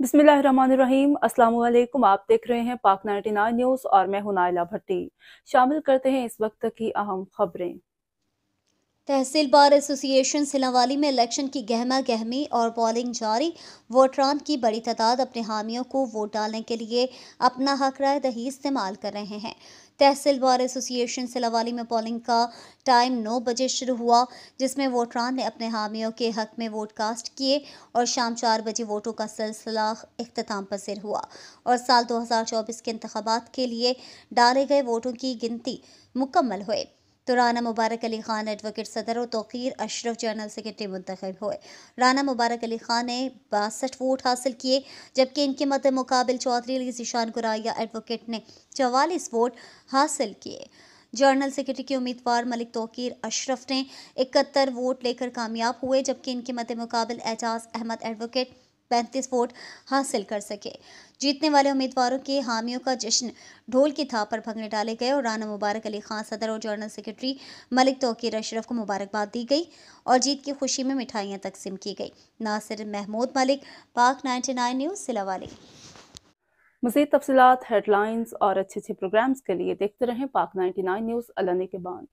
बिस्मिल्लाहिर्रहमानिर्रहीम अस्सलाम वालेकुम आप देख रहे हैं पाक 99 न्यूज़ और मैं हूं नाइला भट्टी शामिल करते हैं इस वक्त की अहम खबरें तहसील बार एसोसिएशन सिलावाली में इलेक्शन की गहमा गहमी और पोलिंग जारी वोटरान की बड़ी तादाद अपने हामियों को वोट डालने के लिए अपना हक राय दही इस्तेमाल कर रहे हैं तहसील बार एसोसिएशन सिलावाली में पोलिंग का टाइम नौ बजे शुरू हुआ जिसमें वोटरान ने अपने हामियों के हक में वोट कास्ट किए और शाम चार बजे वोटों का सिलसिला अख्ताम पसर हुआ और साल चौबीस के इंतबात के लिए डाले गए वोटों की गिनती मुकम्मल हुए तो राना मुबारक अली खान एडवोकेट सदर और तो़ीर अशरफ जनरल सेक्रेटरी मंतखब हुए राना मुबारक अली खान ने बासठ वोट हासिल किए जबकि इनके मद मुकाबल चौधरी अली जीशान गुराया एडवोकेट ने चवालीस वोट हासिल किए जनरल सेक्रेटरी के उम्मीदवार मलिक तोकीर अशरफ ने इकहत्तर वोट लेकर कामयाब हुए जबकि इनके मद मुकाबल एजाज अहमद एडवोकेट पैंतीस वोट हासिल कर सके जीतने वाले उम्मीदवारों के हामियों का जश्न ढोल की थाप पर भगने डाले गए और राना मुबारक अली खान सदर और जनरल सेक्रेटरी मलिक तोकीर अशरफ को मुबारकबाद दी गई और जीत की खुशी में मिठाइयां तकसीम की गई नासिर महमूद मलिक पाक 99 न्यूज़ सिलावाली मजीद तफसलत हेडलाइंस और अच्छे अच्छे प्रोग्राम्स के लिए देखते रहें पाक 99 न्यूज़ अलने के बाद